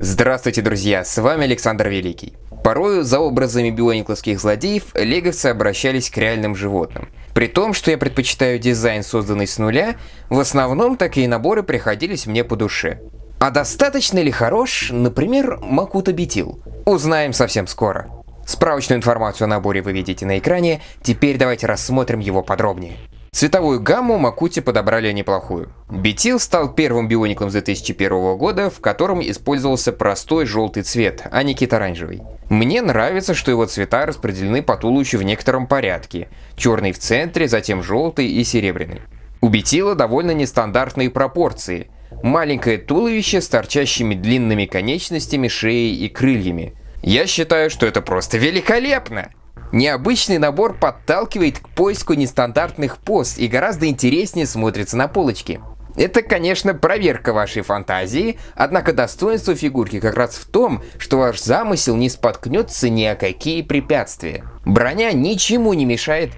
Здравствуйте, друзья, с вами Александр Великий. Порою за образами бионикловских злодеев леговцы обращались к реальным животным. При том, что я предпочитаю дизайн, созданный с нуля, в основном такие наборы приходились мне по душе. А достаточно ли хорош, например, Макута Бетил? Узнаем совсем скоро. Справочную информацию о наборе вы видите на экране, теперь давайте рассмотрим его подробнее. Цветовую гамму Макути подобрали неплохую. Бетил стал первым биоником с 2001 года, в котором использовался простой желтый цвет, а не кит-оранжевый. Мне нравится, что его цвета распределены по туловищу в некотором порядке. Черный в центре, затем желтый и серебряный. У Бетила довольно нестандартные пропорции. Маленькое туловище с торчащими длинными конечностями, шеей и крыльями. Я считаю, что это просто великолепно! Необычный набор подталкивает к поиску нестандартных пост и гораздо интереснее смотрится на полочке. Это, конечно, проверка вашей фантазии, однако достоинство фигурки как раз в том, что ваш замысел не споткнется ни о какие препятствия. Броня ничему не мешает,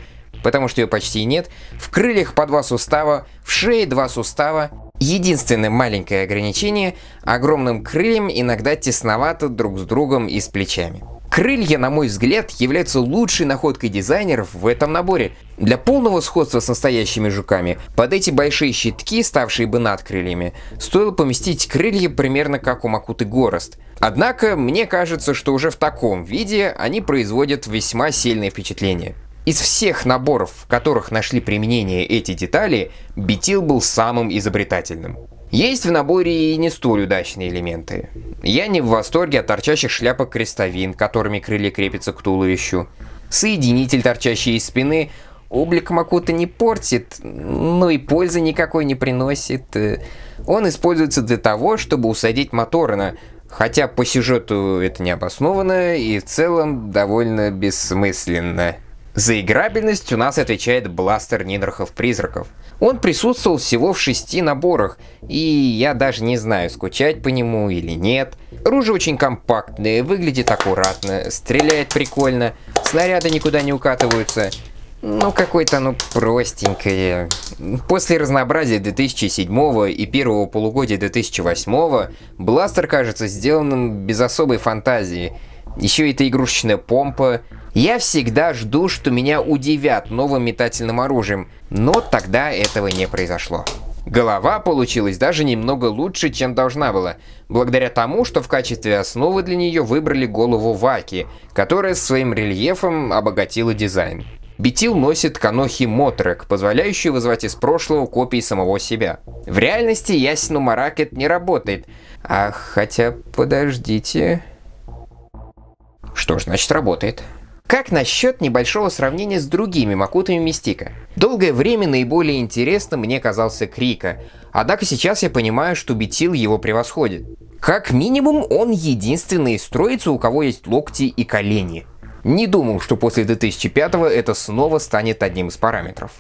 потому что ее почти нет, в крыльях по два сустава, в шее два сустава. Единственное маленькое ограничение – огромным крыльям иногда тесновато друг с другом и с плечами. Крылья, на мой взгляд, являются лучшей находкой дизайнеров в этом наборе. Для полного сходства с настоящими жуками, под эти большие щитки, ставшие бы над крыльями, стоило поместить крылья примерно как у Макуты Горост. Однако, мне кажется, что уже в таком виде они производят весьма сильное впечатление. Из всех наборов, в которых нашли применение эти детали, Бетил был самым изобретательным. Есть в наборе и не столь удачные элементы. Я не в восторге от торчащих шляпок крестовин, которыми крылья крепятся к туловищу. Соединитель, торчащий из спины, облик Макута не портит, но и пользы никакой не приносит. Э, он используется для того, чтобы усадить Моторна, хотя по сюжету это не обосновано и в целом довольно бессмысленно. За играбельность у нас отвечает бластер Нинрахов Призраков. Он присутствовал всего в шести наборах, и я даже не знаю, скучать по нему или нет. Оружие очень компактное, выглядит аккуратно, стреляет прикольно, снаряды никуда не укатываются. Ну, какое-то оно ну, простенькое. После разнообразия 2007 и первого полугодия 2008 бластер кажется сделанным без особой фантазии. Еще это игрушечная помпа, я всегда жду, что меня удивят новым метательным оружием, но тогда этого не произошло. Голова получилась даже немного лучше, чем должна была, благодаря тому, что в качестве основы для нее выбрали голову Ваки, которая своим рельефом обогатила дизайн. Бетил носит канохи Мотрек, позволяющие вызвать из прошлого копии самого себя. В реальности Ясину Маракет не работает, а хотя подождите... Что ж, значит работает. Как насчет небольшого сравнения с другими макутами Мистика? Долгое время наиболее интересным мне казался Крика, однако сейчас я понимаю, что Бетил его превосходит. Как минимум, он единственный из троицы, у кого есть локти и колени. Не думал, что после 2005 это снова станет одним из параметров.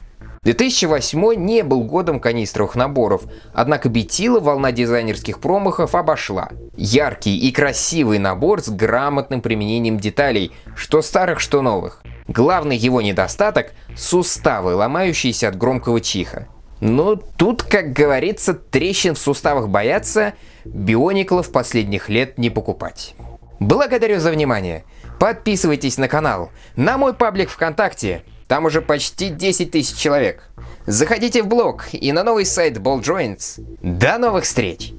2008 не был годом канистровых наборов, однако Бетила волна дизайнерских промахов обошла. Яркий и красивый набор с грамотным применением деталей, что старых, что новых. Главный его недостаток – суставы, ломающиеся от громкого чиха. Но тут, как говорится, трещин в суставах бояться. биониклов последних лет не покупать. Благодарю за внимание. Подписывайтесь на канал, на мой паблик ВКонтакте, там уже почти 10 тысяч человек. Заходите в блог и на новый сайт BallJoints. До новых встреч!